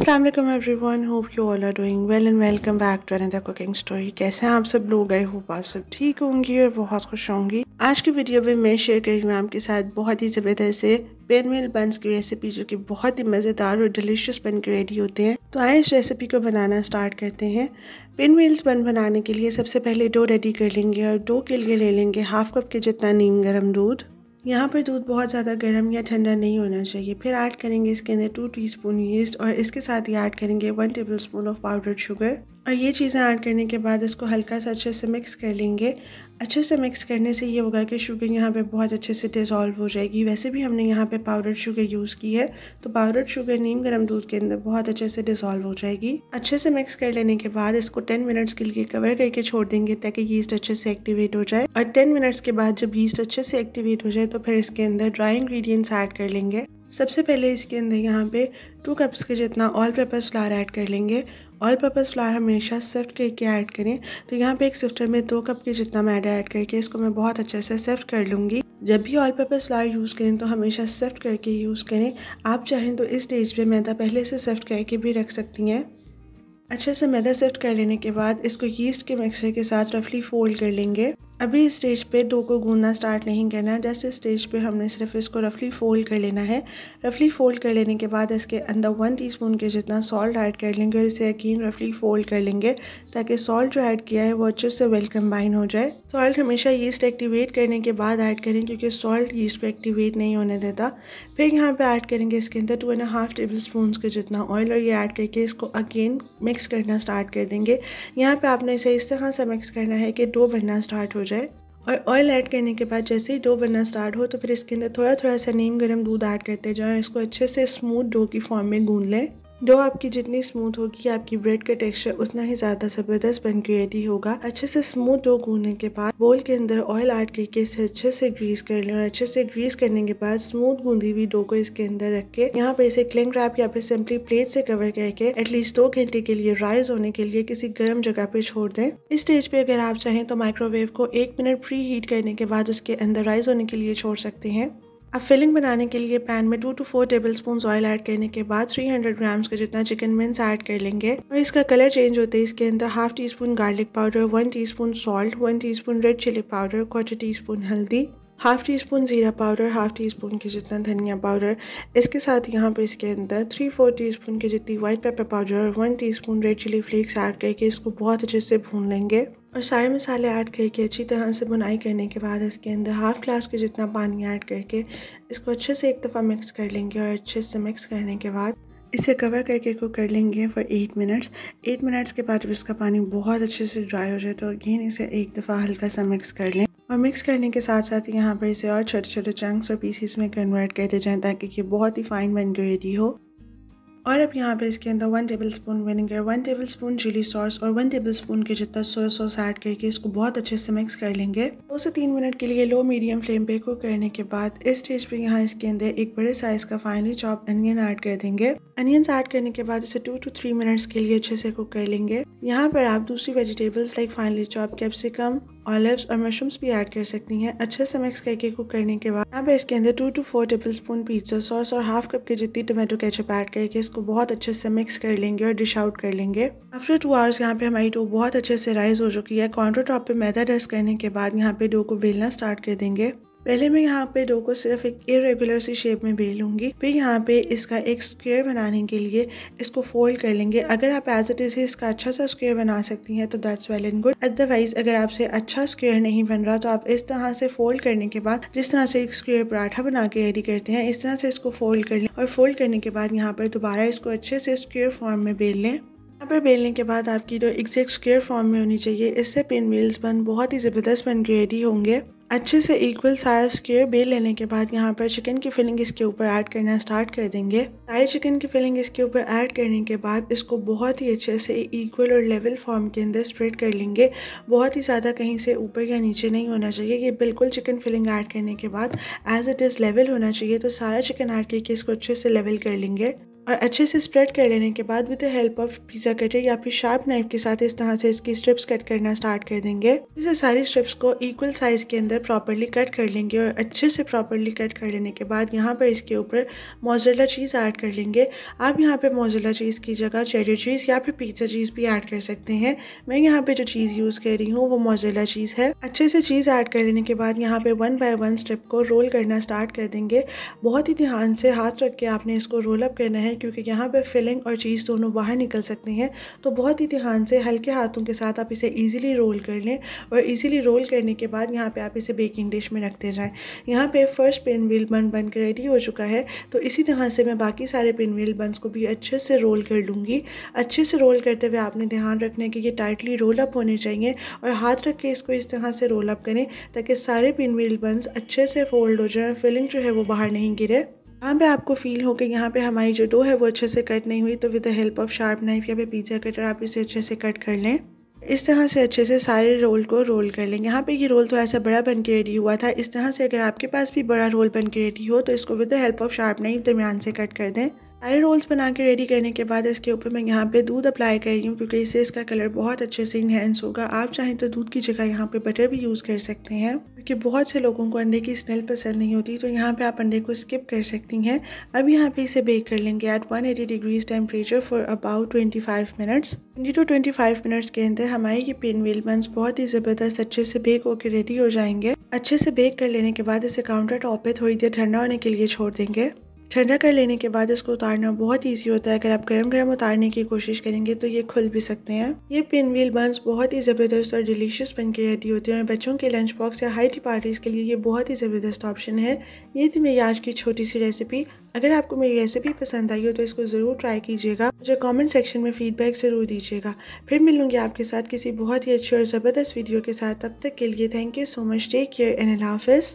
Aslam everyone hope you all are doing well and welcome back to another cooking story कैसे हैं आप सब लोग आई होप आप सब ठीक होंगी और बहुत खुश होंगी आज की वीडियो में मैं शेयर करी हूँ आपके साथ बहुत ही ज़बरदस्त से पेन मिल बंस की रेसिपी जो कि बहुत ही मज़ेदार और डिलीशियस बन के रेडी होते हैं तो आए इस रेसिपी को बनाना स्टार्ट करते हैं पेन मिल्स बन बनाने के लिए सबसे पहले डो रेडी कर लेंगे और डो के लिए ले लेंगे हाफ कप के जितना नीम गर्म दूध यहाँ पर दूध बहुत ज़्यादा गर्म या ठंडा नहीं होना चाहिए फिर ऐड करेंगे इसके अंदर टू टीस्पून यीस्ट और इसके साथ ही ऐड करेंगे one tablespoon of powder sugar और ये चीज़ें ऐड करने के बाद इसको हल्का सा अच्छे से मिक्स कर लेंगे अच्छे से मिक्स करने से ये होगा कि शुगर यहाँ पे बहुत अच्छे से डिजॉल्व हो जाएगी वैसे भी हमने यहाँ पे पाउडर शुगर यूज़ की है तो पाउडर शुगर नीम गर्म दूध के अंदर बहुत अच्छे से डिज़ोल्व हो जाएगी अच्छे से मिक्स कर लेने के बाद इसको टेन मिनट्स के लिए कवर करके छोड़ देंगे ताकि यीस्ट अच्छे से एक्टिवेट हो जाए और टेन मिनट्स के बाद जब यीस्ट अच्छे से एक्टिवेट हो जाए तो फिर इसके अंदर ड्राई इंग्रीडियंट्स ऐड कर लेंगे सबसे पहले इसके अंदर यहाँ पे टू कप्स के जितना ऑल पर्पज़ फ्लावर ऐड कर लेंगे ऑल पर्पज़ फ्लावर हमेशा सिफ्ट करके ऐड करें तो यहाँ पे एक सिफ्टर में दो कप के जितना मैदा ऐड करके इसको मैं बहुत अच्छे से सिफ्ट कर लूँगी जब भी ऑल पर्पज़ फ्लावर यूज़ करें तो हमेशा सिफ्ट करके यूज़ करें आप चाहें तो इस स्टेज पर मैदा पहले से सिफ्ट करके भी रख सकती हैं अच्छे से मैदा सिफ्ट कर लेने के बाद इसको यीस्ट के मिक्सर के साथ रफली फोल्ड कर लेंगे अभी स्टेज पे डो को गूंदना स्टार्ट नहीं करना है जस्ट स्टेज पे हमने सिर्फ इसको रफली फ़ोल्ड कर लेना है रफली फ़ोल्ड कर लेने के बाद इसके अंदर वन टीस्पून के जितना सॉल्ट ऐड कर लेंगे और इसे यकीन रफली फ़ोल्ड कर लेंगे ताकि सॉल्ट जो ऐड किया है वो अच्छे से वेल कम्बाइन हो जाए सॉल्ट हमेशा यीस्ट एक्टिवेट करने के बाद ऐड करें क्योंकि सॉल्ट यीस्ट को एक्टिवेट नहीं होने देता फिर यहाँ पर ऐड करेंगे इसके अंदर two and half tablespoon के जितना ऑयल और ये ऐड करके इसको अगेन मिक्स करना स्टार्ट कर देंगे यहाँ पर आपने इसे इस तरह से मिक्स करना है कि डो बनना स्टार्ट हो जाए और ऑयल ऐड करने के बाद जैसे ही डो बनना स्टार्ट हो तो फिर इसके अंदर थोड़ा थोड़ा सा नीम गर्म दूध ऐड करते जाएँ इसको अच्छे से स्मूथ डो की फॉर्म में गूंद लें डो आपकी जितनी स्मूथ होगी आपकी ब्रेड का टेक्सचर उतना ही ज़्यादा ज़बरदस्त बन रेडी होगा अच्छे से स्मूथ डो गूंदने के बाद बोल के अंदर ऑयल ऐड करके इसे अच्छे से ग्रीस कर लें और अच्छे से ग्रीस करने के बाद स्मूथ गूंदी हुई डो को इसके अंदर रख के यहाँ पर इसे क्लिंग रैप या फिर सिंपली प्लेट से कवर करके एटलीस्ट दो घंटे के लिए राइज होने के लिए किसी गर्म जगह पे छोड़ दें इस स्टेज पे अगर आप चाहें तो माइक्रोवेव को एक मिनट प्री हीट करने के बाद उसके अंदर राइज होने के लिए छोड़ सकते हैं अब फिलिंग बनाने के लिए पैन में two to four tablespoon oil add करने के बाद 300 ग्राम्स का जितना चिकन मिन्स ऐड कर लेंगे और इसका कलर चेंज होते है इसके अंदर half teaspoon garlic powder one teaspoon salt one teaspoon red chilli powder quarter teaspoon हल्दी हाफ़ टी स्पून ज़ीरा पाउडर हाफ़ टी स्पून के जितना धनिया पाउडर इसके साथ यहाँ पे इसके अंदर थ्री फोर टी स्पून की जितनी वाइट पेपर पाउडर और one teaspoon red chilli flakes add करके इसको बहुत अच्छे से भून लेंगे और सारे मसाले ऐड करके अच्छी तरह से बुनाई करने के बाद इसके अंदर हाफ़ ग्लास के जितना पानी ऐड करके इसको अच्छे से एक दफ़ा मिक्स कर लेंगे और अच्छे से मिक्स करने के बाद इसे कवर करके कुक कर लेंगे for eight minutes eight minutes के बाद जब इसका पानी बहुत अच्छे से ड्राई हो जाए तो अगेन इसे एक दफ़ा हल्का सा मिक्स कर लें और मिक्स करने के साथ साथ यहाँ पर इसे और छोटे छोटे चंक्स और पीसीस में कन्वर्ट करते जाएँ ताकि ये बहुत ही फाइन के रेडी हो और अब यहाँ पे इसके अंदर one tablespoon vinegar one tablespoon chilli sauce और वन टेबल स्पून के जितना सोया सॉस ऐड करके इसको बहुत अच्छे से मिक्स कर लेंगे दो से तीन मिनट के लिए लो मीडियम फ्लेम पे कुक करने के बाद इस स्टेज पे यहाँ इसके अंदर एक बड़े साइज का फाइनली चॉप अनियन ऐड कर देंगे अनियंस ऐड करने के बाद इसे टू टू थ्री मिनट्स के लिए अच्छे से कुक कर लेंगे यहाँ पर आप दूसरी vegetables like finely chop capsicum olives और मशरूम्स भी ऐड कर सकती हैं अच्छे से मिक्स करके कुक करने के बाद यहाँ पे इसके अंदर two to four tablespoon pizza sauce और हाफ कप के जितनी टोमेटो केचप ऐड करके इसको बहुत अच्छे से मिक्स कर लेंगे और डिश आउट कर लेंगे आफ्टर टू आवर्स यहाँ पे हमारी डो बहुत अच्छे से राइज हो चुकी है काउंटर टॉप पे मैदा डस्ट करने के बाद यहाँ पे डो को बेलना स्टार्ट कर देंगे पहले मैं यहाँ पे डो को सिर्फ एक इरेगुलर सी शेप में बेल लूँगी फिर यहाँ पे इसका एक स्क्वेयर बनाने के लिए इसको फोल्ड कर लेंगे अगर आप एज इट इज इसका अच्छा सा स्क्वेयर बना सकती हैं तो that's well and good otherwise अगर आपसे अच्छा स्क्वेयर नहीं बन रहा तो आप इस तरह से फोल्ड करने के बाद जिस तरह से एक स्क्वेयर पराठा बना के रेडी करते हैं इस तरह से इसको फोल्ड कर लें और फोल्ड करने के बाद यहाँ पर दोबारा इसको अच्छे से स्क्वेयर फॉर्म में बेल लें यहाँ पे बेलने के बाद आपकी डो एग्जैक्ट स्क्वेयर फॉर्म में होनी चाहिए इससे पिन व्हील्स बन बहुत ही ज़बरदस्त बन के रेडी होंगे अच्छे से इक्वल सारा स्क्वेयर बेल लेने के बाद यहाँ पर चिकन की फिलिंग इसके ऊपर ऐड करना स्टार्ट कर देंगे सारी चिकन की फिलिंग इसके ऊपर ऐड करने के बाद इसको बहुत ही अच्छे से इक्वल और लेवल फॉर्म के अंदर स्प्रेड कर लेंगे बहुत ही ज़्यादा कहीं से ऊपर या नीचे नहीं होना चाहिए ये बिल्कुल चिकन फिलिंग ऐड करने के बाद एज इट इज़ लेवल होना चाहिए तो सारा चिकन ऐड करके इसको अच्छे से लेवल कर लेंगे अच्छे से स्प्रेड कर लेने के बाद with the help of pizza cutter या फिर शार्प नाइफ के साथ इस तरह से इसकी स्ट्रिप्स कट करना स्टार्ट कर देंगे इसे सारी स्ट्रिप्स को इक्वल साइज़ के अंदर प्रॉपरली कट कर लेंगे और अच्छे से प्रॉपरली कट कर लेने के बाद यहाँ पर इसके ऊपर मोजरेला चीज़ ऐड कर लेंगे आप यहाँ पर मोजरेला चीज़ की जगह चेडर चीज़ या फिर पिज्ज़ा चीज़ भी ऐड कर सकते हैं मैं यहाँ पर जो चीज़ यूज़ कर रही हूँ वो मोजरेला चीज़ है अच्छे से चीज़ ऐड कर लेने के बाद यहाँ पर वन बाय वन स्ट्रिप को रोल करना स्टार्ट कर देंगे बहुत ही ध्यान से हाथ रख के आपने इसको रोल अप करना है क्योंकि यहाँ पे फिलिंग और चीज़ दोनों बाहर निकल सकते हैं तो बहुत ही ध्यान से हल्के हाथों के साथ आप इसे ईजिली रोल कर लें और ईजिली रोल करने के बाद यहाँ पे आप इसे बेकिंग डिश में रखते जाएँ यहाँ पे फर्स्ट पिन व्हील बन बन के रेडी हो चुका है तो इसी तरह से मैं बाकी सारे पिन व्हील बन्स को भी अच्छे से रोल कर लूँगी अच्छे से रोल करते हुए आपने ध्यान रखना है कि ये टाइटली रोल अप होने चाहिए और हाथ रख के इसको इस तरह से रोल अप करें ताकि सारे पिन व्हील बन्स अच्छे से फोल्ड हो जाए फिलिंग जो है वो बाहर नहीं गिरे यहाँ पे आपको फील हो कि यहाँ पे हमारी जो डो है वो अच्छे से कट नहीं हुई तो with the help of sharp knife या फिर पिज्ज़ा कटर आप इसे अच्छे से कट कर लें इस तरह से अच्छे से सारे रोल को रोल कर लें यहाँ पे ये रोल तो ऐसा बड़ा बन के रेडी हुआ था इस तरह से अगर आपके पास भी बड़ा रोल बन के रेडी हो तो इसको with the help of sharp knife दरमियान से कट कर दें सारे रोल्स बना के रेडी करने के बाद इसके ऊपर मैं यहाँ पे दूध अप्लाई कर रही हूँ क्योंकि इससे इसका कलर बहुत अच्छे से इन्हेंस होगा आप चाहें तो दूध की जगह यहाँ पे बटर भी यूज़ कर सकते हैं क्योंकि बहुत से लोगों को अंडे की स्मेल पसंद नहीं होती तो यहाँ पे आप अंडे को स्किप कर सकती हैं अब यहाँ पे इसे बेक कर लेंगे at one degrees temperature for about twenty minutes twenty to twenty minutes के अंदर हमारे ये पिन व्हील बंस बहुत ही ज़बरदस्त अच्छे से बेक होकर रेडी हो जाएंगे अच्छे से बेक कर लेने के बाद इसे काउंटर टॉप पर थोड़ी देर ठंडा होने के लिए छोड़ देंगे ठंडा कर लेने के बाद इसको उतारना बहुत ईजी होता है अगर आप गर्म गर्म उतारने की कोशिश करेंगे तो ये खुल भी सकते हैं ये पिन व्हील बंस बहुत ही ज़बरदस्त और डिलीशियस बन के रहती होते हैं बच्चों के लंच बॉक्स या हाई टी पार्टीज़ के लिए ये बहुत ही ज़बरदस्त ऑप्शन है ये थी मेरी आज की छोटी सी रेसिपी अगर आपको मेरी रेसिपी पसंद आई हो तो इसको ज़रूर ट्राई कीजिएगा मुझे कॉमेंट सेक्शन में फ़ीडबैक ज़रूर दीजिएगा फिर मिलूंगी आपके साथ किसी बहुत ही अच्छी और ज़बरदस्त वीडियो के साथ तब तक के लिए thank you so much take care and हाफिज़